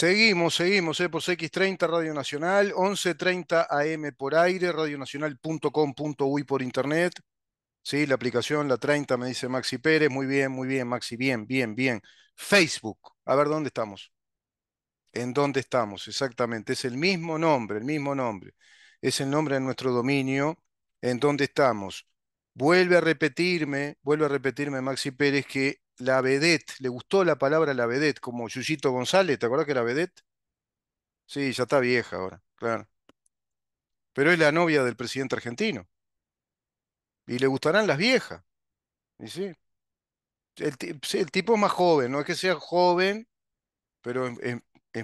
Seguimos, seguimos, eh, por X 30 Radio Nacional, 11.30 AM por aire, radionacional.com.uy por internet. Sí, la aplicación, la 30, me dice Maxi Pérez. Muy bien, muy bien, Maxi, bien, bien, bien. Facebook, a ver dónde estamos. ¿En dónde estamos? Exactamente, es el mismo nombre, el mismo nombre. Es el nombre de nuestro dominio. ¿En dónde estamos? Vuelve a repetirme, vuelve a repetirme Maxi Pérez que la vedette, le gustó la palabra la vedette, como Yuyito González, ¿te acuerdas que era vedette? Sí, ya está vieja ahora, claro. Pero es la novia del presidente argentino. Y le gustarán las viejas. Y sí. El, tipo es más joven, no es que sea joven, pero es,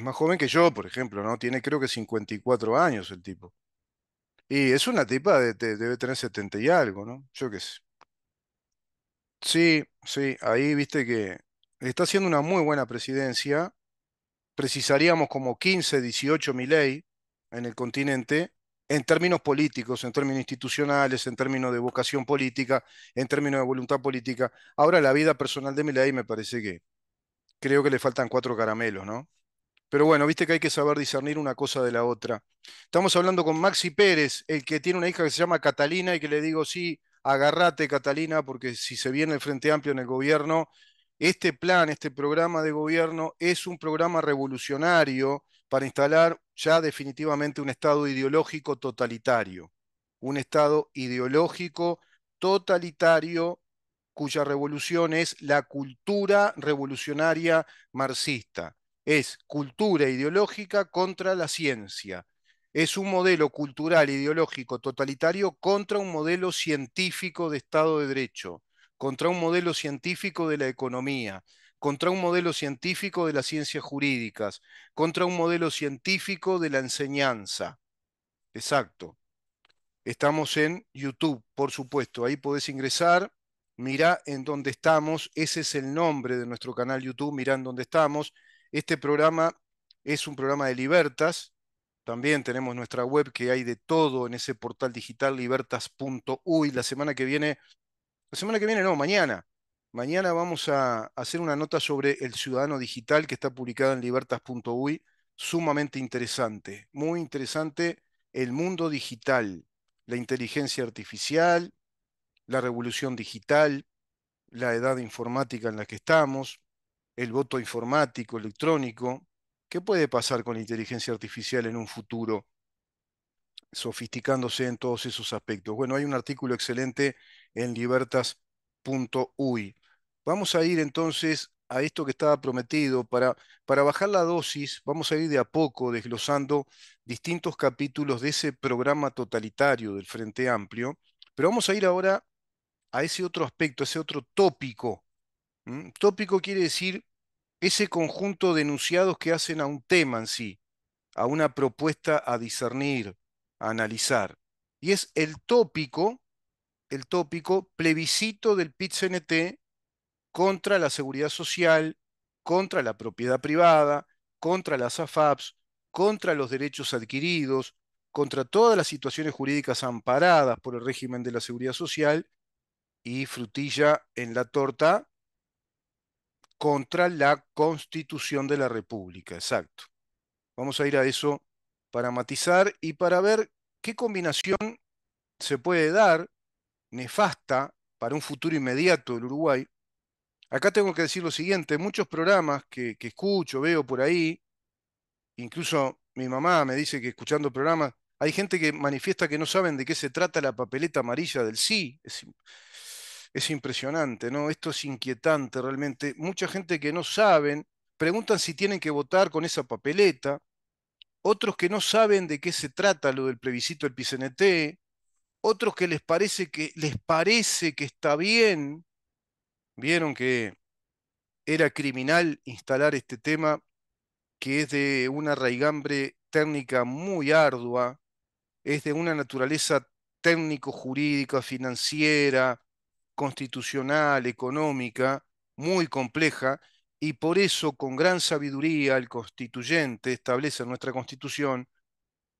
más joven que yo, por ejemplo, ¿no? Tiene creo que 54 años el tipo. Y es una tipa, de, debe tener 70 y algo, ¿no? Yo qué sé. Sí, sí, ahí viste que está haciendo una muy buena presidencia. Precisaríamos como 15, 18 Milei en el continente, en términos políticos, en términos institucionales, en términos de vocación política, en términos de voluntad política. Ahora la vida personal de Milei me parece que creo que le faltan cuatro caramelos, ¿no? Pero bueno, viste que hay que saber discernir una cosa de la otra. Estamos hablando con Maxi Pérez, el que tiene una hija que se llama Catalina y que le digo, sí, agarrate Catalina, porque si se viene el Frente Amplio en el gobierno, este plan, este programa de gobierno es un programa revolucionario para instalar ya definitivamente un Estado ideológico totalitario, un Estado ideológico totalitario cuya revolución es la cultura revolucionaria marxista. Es cultura ideológica contra la ciencia, es un modelo cultural, ideológico, totalitario contra un modelo científico de Estado de Derecho, contra un modelo científico de la economía, contra un modelo científico de las ciencias jurídicas, contra un modelo científico de la enseñanza. Exacto. Estamos en YouTube, por supuesto. Ahí podés ingresar. Mirá en dónde estamos. Ese es el nombre de nuestro canal YouTube. Mirá en dónde estamos. Este programa es un programa de libertas, también tenemos nuestra web que hay de todo en ese portal digital libertas.uy. La semana que viene, la semana que viene no, mañana. Mañana vamos a hacer una nota sobre el ciudadano digital que está publicada en libertas.uy. Sumamente interesante, muy interesante el mundo digital, la inteligencia artificial, la revolución digital, la edad informática en la que estamos, el voto informático, electrónico, ¿Qué puede pasar con la inteligencia artificial en un futuro, sofisticándose en todos esos aspectos? Bueno, hay un artículo excelente en libertas.uy. Vamos a ir entonces a esto que estaba prometido. Para, para bajar la dosis, vamos a ir de a poco desglosando distintos capítulos de ese programa totalitario del Frente Amplio, pero vamos a ir ahora a ese otro aspecto, a ese otro tópico. Tópico quiere decir ese conjunto de enunciados que hacen a un tema en sí, a una propuesta a discernir, a analizar. Y es el tópico, el tópico plebiscito del pit contra la seguridad social, contra la propiedad privada, contra las AFAPs, contra los derechos adquiridos, contra todas las situaciones jurídicas amparadas por el régimen de la seguridad social y frutilla en la torta contra la Constitución de la República. Exacto. Vamos a ir a eso para matizar y para ver qué combinación se puede dar nefasta para un futuro inmediato del Uruguay. Acá tengo que decir lo siguiente, muchos programas que, escucho, veo por ahí, incluso mi mamá me dice que escuchando programas, hay gente que manifiesta que no saben de qué se trata la papeleta amarilla del sí es impresionante, ¿no? Esto es inquietante realmente. Mucha gente que no saben, preguntan si tienen que votar con esa papeleta, otros que no saben de qué se trata lo del plebiscito del PCNT, otros que les parece que les parece que está bien. Vieron que era criminal instalar este tema que es de una raigambre técnica muy ardua, es de una naturaleza técnico-jurídica, financiera, constitucional, económica, muy compleja, y por eso con gran sabiduría el constituyente establece en nuestra constitución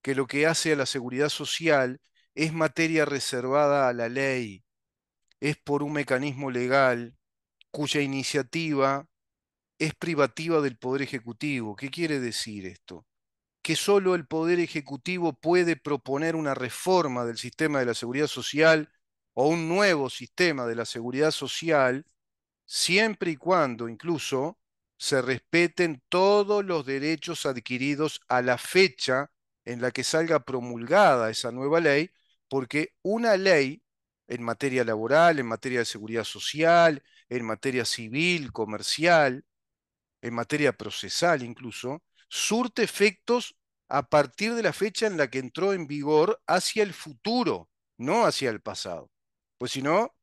que lo que hace a la seguridad social es materia reservada a la ley, es por un mecanismo legal cuya iniciativa es privativa del Poder Ejecutivo. ¿Qué quiere decir esto? Que solo el Poder Ejecutivo puede proponer una reforma del sistema de la seguridad social o un nuevo sistema de la seguridad social siempre y cuando incluso se respeten todos los derechos adquiridos a la fecha en la que salga promulgada esa nueva ley, porque una ley en materia laboral, en materia de seguridad social, en materia civil, comercial, en materia procesal incluso, surte efectos a partir de la fecha en la que entró en vigor hacia el futuro, no hacia el pasado. Pues si no,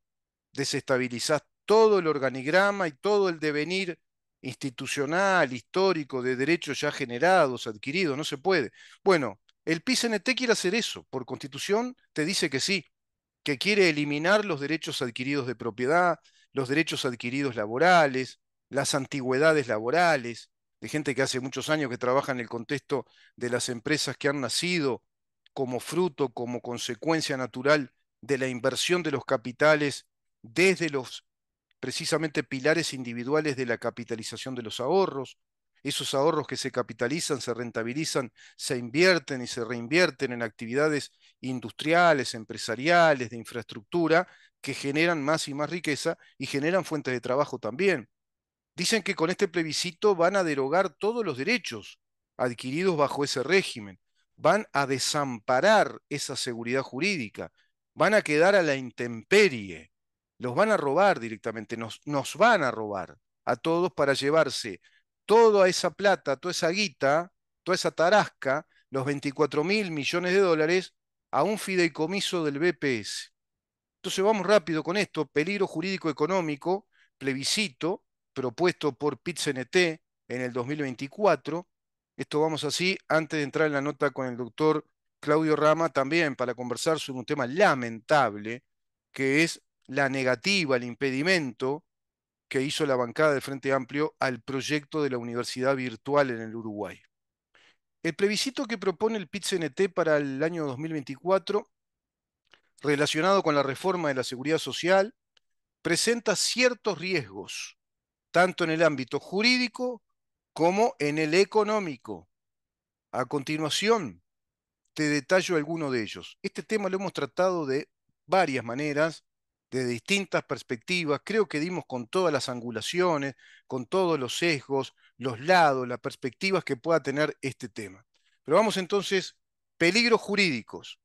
desestabilizás todo el organigrama y todo el devenir institucional, histórico, de derechos ya generados, adquiridos, no se puede. Bueno, el PICNT quiere hacer eso, por constitución te dice que sí, que quiere eliminar los derechos adquiridos de propiedad, los derechos adquiridos laborales, las antigüedades laborales, de gente que hace muchos años que trabaja en el contexto de las empresas que han nacido como fruto, como consecuencia natural de la inversión de los capitales desde los precisamente pilares individuales de la capitalización de los ahorros. Esos ahorros que se capitalizan, se rentabilizan, se invierten y se reinvierten en actividades industriales, empresariales, de infraestructura, que generan más y más riqueza y generan fuentes de trabajo también. Dicen que con este plebiscito van a derogar todos los derechos adquiridos bajo ese régimen, van a desamparar esa seguridad jurídica van a quedar a la intemperie, los van a robar directamente, nos, nos van a robar a todos para llevarse toda esa plata, toda esa guita, toda esa tarasca, los 24 mil millones de dólares, a un fideicomiso del BPS. Entonces vamos rápido con esto, peligro jurídico económico, plebiscito, propuesto por PITCNT en el 2024. Esto vamos así, antes de entrar en la nota con el doctor Claudio Rama también para conversar sobre un tema lamentable, que es la negativa, el impedimento que hizo la bancada del Frente Amplio al proyecto de la universidad virtual en el Uruguay. El plebiscito que propone el PIT-CNT para el año 2024, relacionado con la reforma de la seguridad social, presenta ciertos riesgos, tanto en el ámbito jurídico como en el económico. A continuación, te detallo alguno de ellos. Este tema lo hemos tratado de varias maneras, de distintas perspectivas. Creo que dimos con todas las angulaciones, con todos los sesgos, los lados, las perspectivas que pueda tener este tema. Pero vamos entonces, peligros jurídicos,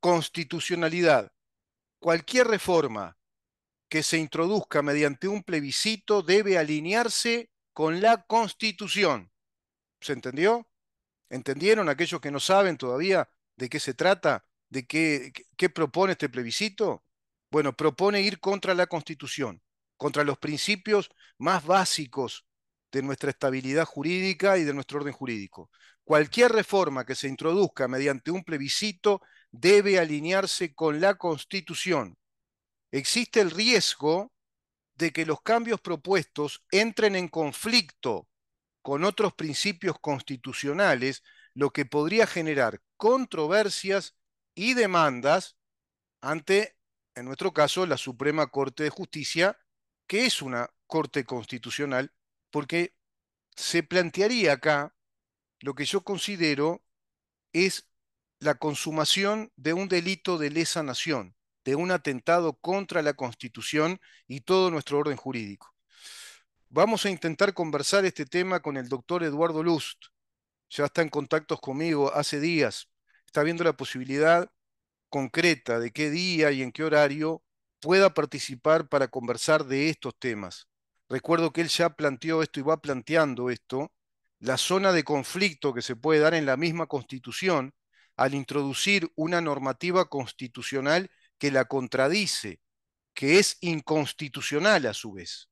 constitucionalidad, cualquier reforma que se introduzca mediante un plebiscito debe alinearse con la constitución. ¿Se entendió? ¿Entendieron aquellos que no saben todavía de qué se trata? ¿De qué, qué propone este plebiscito? Bueno, propone ir contra la Constitución, contra los principios más básicos de nuestra estabilidad jurídica y de nuestro orden jurídico. Cualquier reforma que se introduzca mediante un plebiscito debe alinearse con la Constitución. Existe el riesgo de que los cambios propuestos entren en conflicto con otros principios constitucionales, lo que podría generar controversias y demandas ante, en nuestro caso, la Suprema Corte de Justicia, que es una Corte Constitucional, porque se plantearía acá lo que yo considero es la consumación de un delito de lesa nación, de un atentado contra la Constitución y todo nuestro orden jurídico. Vamos a intentar conversar este tema con el doctor Eduardo Lust. Ya está en contactos conmigo hace días. Está viendo la posibilidad concreta de qué día y en qué horario pueda participar para conversar de estos temas. Recuerdo que él ya planteó esto y va planteando esto, la zona de conflicto que se puede dar en la misma constitución al introducir una normativa constitucional que la contradice, que es inconstitucional a su vez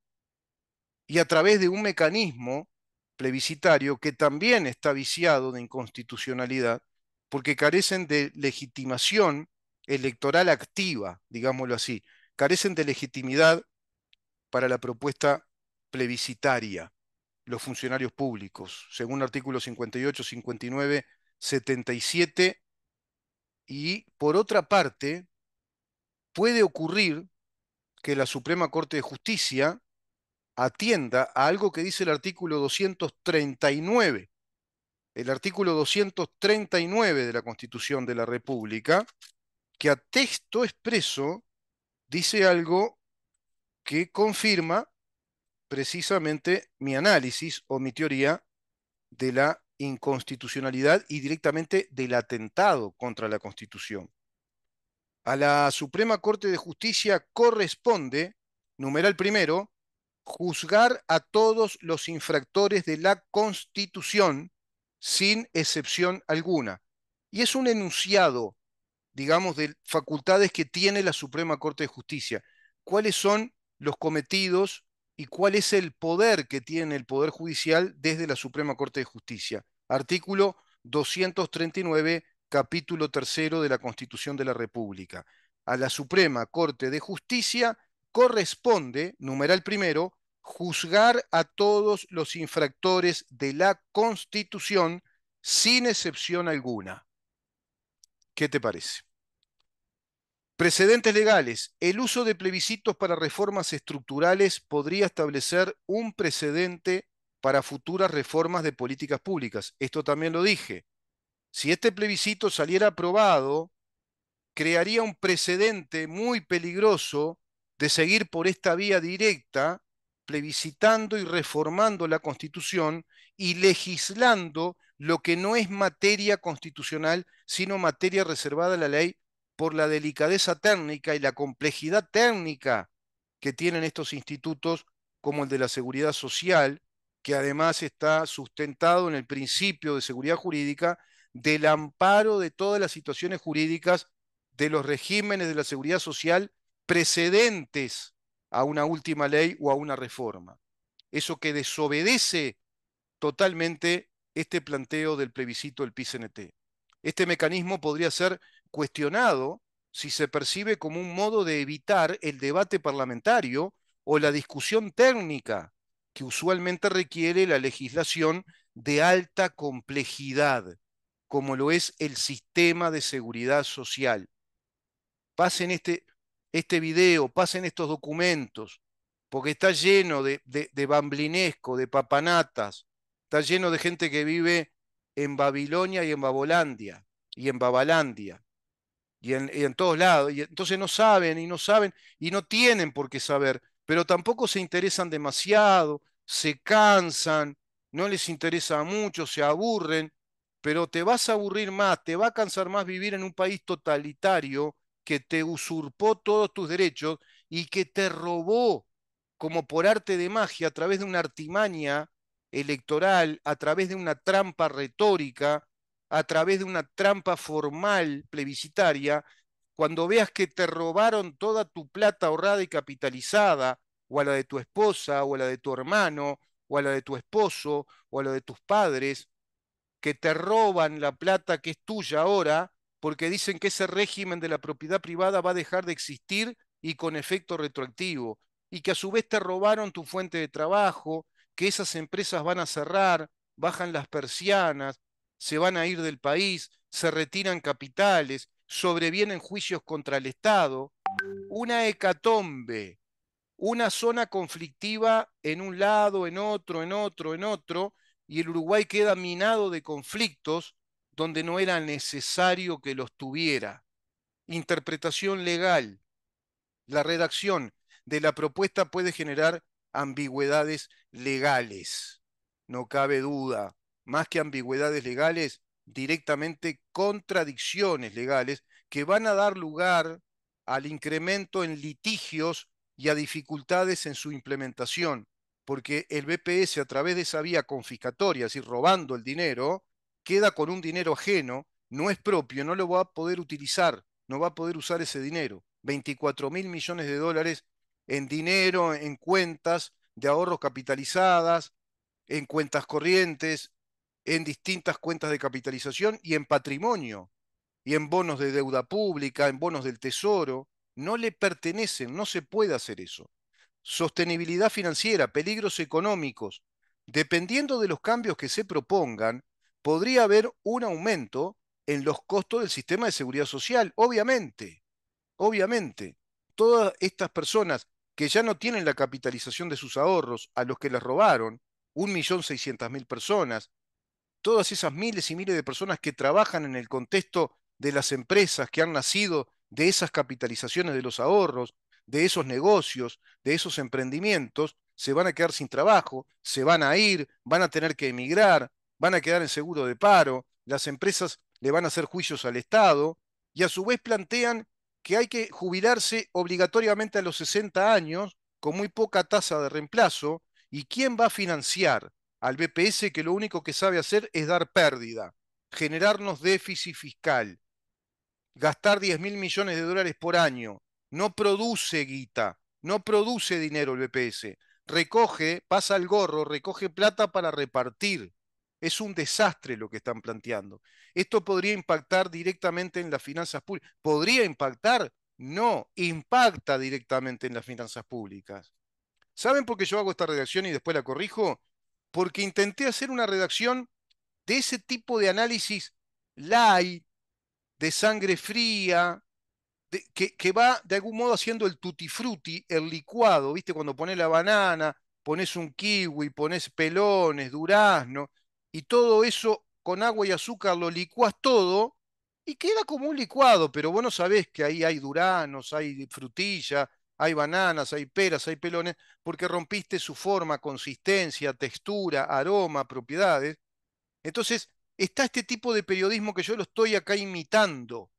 y a través de un mecanismo plebiscitario que también está viciado de inconstitucionalidad porque carecen de legitimación electoral activa, digámoslo así, carecen de legitimidad para la propuesta plebiscitaria, los funcionarios públicos, según artículos 58, 59, 77, y por otra parte, puede ocurrir que la Suprema Corte de Justicia atienda a algo que dice el artículo 239. El artículo 239 de la Constitución de la República, que a texto expreso dice algo que confirma precisamente mi análisis o mi teoría de la inconstitucionalidad y directamente del atentado contra la Constitución. A la Suprema Corte de Justicia corresponde, numeral primero, juzgar a todos los infractores de la Constitución sin excepción alguna. Y es un enunciado, digamos, de facultades que tiene la Suprema Corte de Justicia. ¿Cuáles son los cometidos y cuál es el poder que tiene el Poder Judicial desde la Suprema Corte de Justicia? Artículo 239, capítulo tercero de la Constitución de la República. A la Suprema Corte de Justicia corresponde, numeral primero, juzgar a todos los infractores de la Constitución sin excepción alguna. ¿Qué te parece? Precedentes legales. El uso de plebiscitos para reformas estructurales podría establecer un precedente para futuras reformas de políticas públicas. Esto también lo dije. Si este plebiscito saliera aprobado, crearía un precedente muy peligroso de seguir por esta vía directa, plebiscitando y reformando la Constitución y legislando lo que no es materia constitucional, sino materia reservada a la ley por la delicadeza técnica y la complejidad técnica que tienen estos institutos, como el de la seguridad social, que además está sustentado en el principio de seguridad jurídica del amparo de todas las situaciones jurídicas de los regímenes de la seguridad social precedentes a una última ley o a una reforma. Eso que desobedece totalmente este planteo del plebiscito del PICNT. Este mecanismo podría ser cuestionado si se percibe como un modo de evitar el debate parlamentario o la discusión técnica que usualmente requiere la legislación de alta complejidad, como lo es el sistema de seguridad social. Pasen este, este video, pasen estos documentos, porque está lleno de, bamblinesco, de papanatas, está lleno de gente que vive en Babilonia y en Babolandia, y en Babalandia, y en, y en todos lados. Y entonces no saben y no saben y no tienen por qué saber, pero tampoco se interesan demasiado, se cansan, no les interesa mucho, se aburren, pero te vas a aburrir más, te va a cansar más vivir en un país totalitario que te usurpó todos tus derechos y que te robó como por arte de magia a través de una artimaña electoral, a través de una trampa retórica, a través de una trampa formal plebiscitaria, cuando veas que te robaron toda tu plata ahorrada y capitalizada, o a la de tu esposa, o a la de tu hermano, o a la de tu esposo, o a la de tus padres, que te roban la plata que es tuya ahora, porque dicen que ese régimen de la propiedad privada va a dejar de existir y con efecto retroactivo, y que a su vez te robaron tu fuente de trabajo, que esas empresas van a cerrar, bajan las persianas, se van a ir del país, se retiran capitales, sobrevienen juicios contra el Estado, una hecatombe, una zona conflictiva en un lado, en otro, en otro, en otro, y el Uruguay queda minado de conflictos donde no era necesario que los tuviera. Interpretación legal. La redacción de la propuesta puede generar ambigüedades legales. No cabe duda. Más que ambigüedades legales, directamente contradicciones legales que van a dar lugar al incremento en litigios y a dificultades en su implementación, porque el BPS a través de esa vía confiscatoria, es robando el dinero, queda con un dinero ajeno, no es propio, no lo va a poder utilizar, no va a poder usar ese dinero. 24 mil millones de dólares en dinero, en cuentas de ahorros capitalizadas, en cuentas corrientes, en distintas cuentas de capitalización y en patrimonio, y en bonos de deuda pública, en bonos del tesoro. No le pertenecen, no se puede hacer eso. Sostenibilidad financiera, peligros económicos. Dependiendo de los cambios que se propongan, podría haber un aumento en los costos del sistema de seguridad social, obviamente, obviamente. Todas estas personas que ya no tienen la capitalización de sus ahorros, a los que las robaron, 1.600.000 personas, todas esas miles y miles de personas que trabajan en el contexto de las empresas que han nacido de esas capitalizaciones de los ahorros, de esos negocios, de esos emprendimientos, se van a quedar sin trabajo, se van a ir, van a tener que emigrar, van a quedar en seguro de paro, las empresas le van a hacer juicios al Estado y a su vez plantean que hay que jubilarse obligatoriamente a los 60 años con muy poca tasa de reemplazo y quién va a financiar al BPS que lo único que sabe hacer es dar pérdida, generarnos déficit fiscal, gastar 10 mil millones de dólares por año, no produce guita, no produce dinero el BPS, recoge, pasa el gorro, recoge plata para repartir es un desastre lo que están planteando. Esto podría impactar directamente en las finanzas públicas. ¿Podría impactar? No, impacta directamente en las finanzas públicas. ¿Saben por qué yo hago esta redacción y después la corrijo? Porque intenté hacer una redacción de ese tipo de análisis light, de sangre fría, que, va de algún modo haciendo el tutti el licuado, ¿viste? Cuando pones la banana, pones un kiwi, pones pelones, durazno, y todo eso con agua y azúcar lo licuás todo y queda como un licuado, pero vos no sabés que ahí hay duranos, hay frutilla, hay bananas, hay peras, hay pelones, porque rompiste su forma, consistencia, textura, aroma, propiedades. Entonces, está este tipo de periodismo que yo lo estoy acá imitando.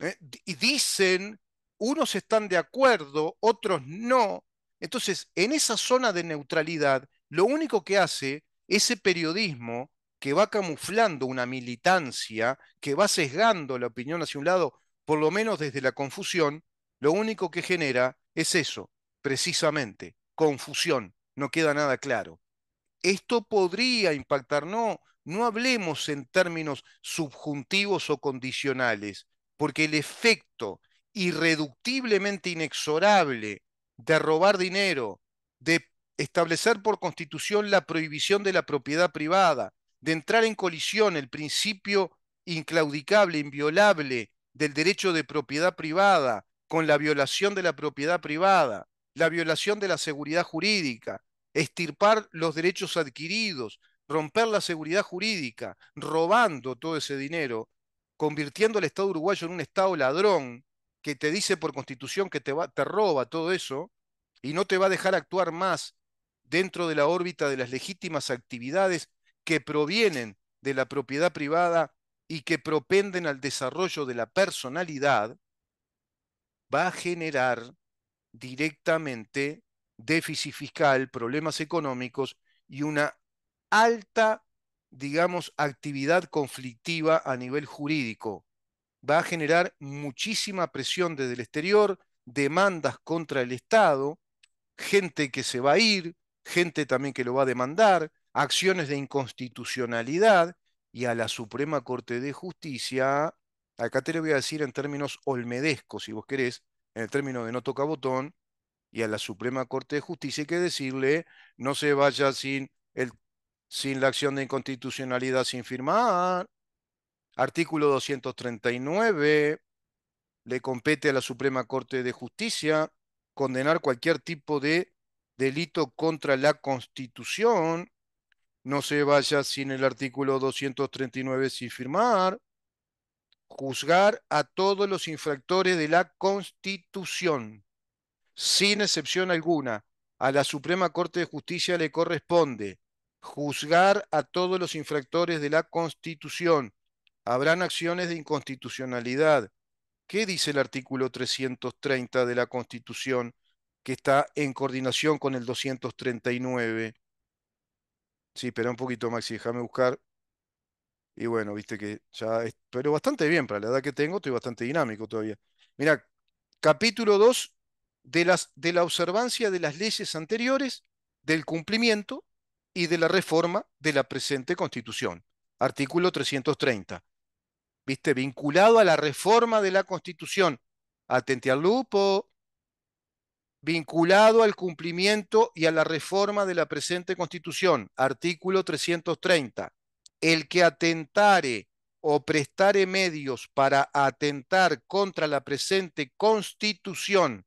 ¿eh? Y dicen, unos están de acuerdo, otros no. Entonces, en esa zona de neutralidad, lo único que hace ese periodismo que va camuflando una militancia, que va sesgando la opinión hacia un lado, por lo menos desde la confusión, lo único que genera es eso, precisamente, confusión, no queda nada claro. Esto podría impactar, no, no hablemos en términos subjuntivos o condicionales, porque el efecto irreductiblemente inexorable de robar dinero, de establecer por constitución la prohibición de la propiedad privada, de entrar en colisión el principio inclaudicable, inviolable del derecho de propiedad privada con la violación de la propiedad privada, la violación de la seguridad jurídica, estirpar los derechos adquiridos, romper la seguridad jurídica, robando todo ese dinero, convirtiendo al Estado uruguayo en un Estado ladrón que te dice por constitución que te, va, te roba todo eso y no te va a dejar actuar más dentro de la órbita de las legítimas actividades que provienen de la propiedad privada y que propenden al desarrollo de la personalidad, va a generar directamente déficit fiscal, problemas económicos y una alta, digamos, actividad conflictiva a nivel jurídico. Va a generar muchísima presión desde el exterior, demandas contra el Estado, gente que se va a ir, gente también que lo va a demandar, acciones de inconstitucionalidad y a la Suprema Corte de Justicia, acá te lo voy a decir en términos olmedescos, si vos querés, en el término de no toca botón, y a la Suprema Corte de Justicia hay que decirle, no se vaya sin, el, sin la acción de inconstitucionalidad sin firmar. Artículo 239, le compete a la Suprema Corte de Justicia condenar cualquier tipo de delito contra la Constitución no se vaya sin el artículo 239 sin firmar. Juzgar a todos los infractores de la Constitución, sin excepción alguna. A la Suprema Corte de Justicia le corresponde juzgar a todos los infractores de la Constitución. Habrán acciones de inconstitucionalidad. ¿Qué dice el artículo 330 de la Constitución que está en coordinación con el 239? Sí, espera un poquito, Maxi, déjame buscar. Y bueno, viste que ya. espero pero bastante bien, para la edad que tengo, estoy bastante dinámico todavía. Mira, capítulo 2 de las, de la observancia de las leyes anteriores, del cumplimiento y de la reforma de la presente Constitución. Artículo 330. ¿Viste? Vinculado a la reforma de la Constitución. Atente al lupo vinculado al cumplimiento y a la reforma de la presente Constitución, artículo 330. El que atentare o prestare medios para atentar contra la presente Constitución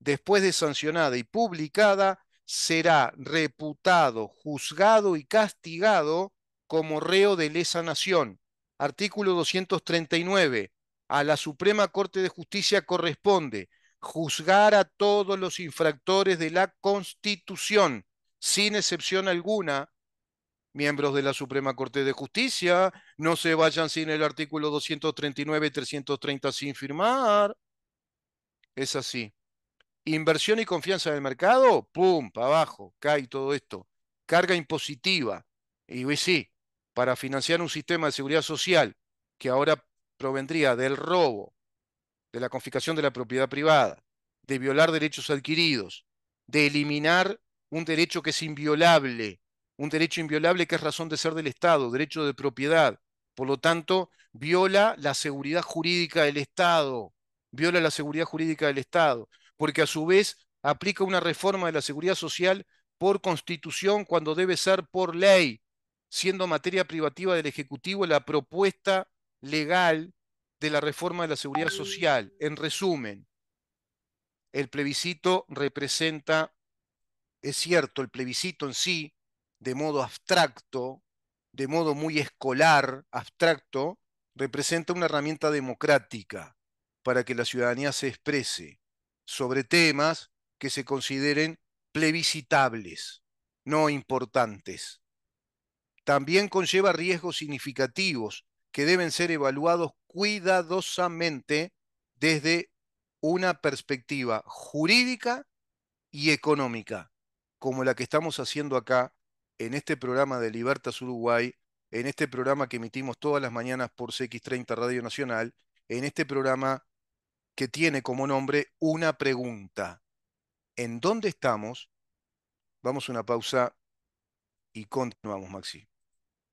después de sancionada y publicada, será reputado, juzgado y castigado como reo de lesa nación. Artículo 239. A la Suprema Corte de Justicia corresponde juzgar a todos los infractores de la Constitución, sin excepción alguna, miembros de la Suprema Corte de Justicia, no se vayan sin el artículo 239 y 330 sin firmar. Es así. Inversión y confianza del mercado, pum, para abajo, cae todo esto. Carga impositiva. Y sí, para financiar un sistema de seguridad social que ahora provendría del robo, de la confiscación de la propiedad privada, de violar derechos adquiridos, de eliminar un derecho que es inviolable, un derecho inviolable que es razón de ser del Estado, derecho de propiedad. Por lo tanto, viola la seguridad jurídica del Estado, viola la seguridad jurídica del Estado, porque a su vez aplica una reforma de la seguridad social por constitución cuando debe ser por ley, siendo materia privativa del Ejecutivo la propuesta legal de la reforma de la seguridad social. En resumen, el plebiscito representa, es cierto, el plebiscito en sí, de modo abstracto, de modo muy escolar, abstracto, representa una herramienta democrática para que la ciudadanía se exprese sobre temas que se consideren plebiscitables, no importantes. También conlleva riesgos significativos que deben ser evaluados cuidadosamente desde una perspectiva jurídica y económica, como la que estamos haciendo acá en este programa de Libertas Uruguay, en este programa que emitimos todas las mañanas por CX30 Radio Nacional, en este programa que tiene como nombre una pregunta. ¿En dónde estamos? Vamos a una pausa y continuamos, Maxi.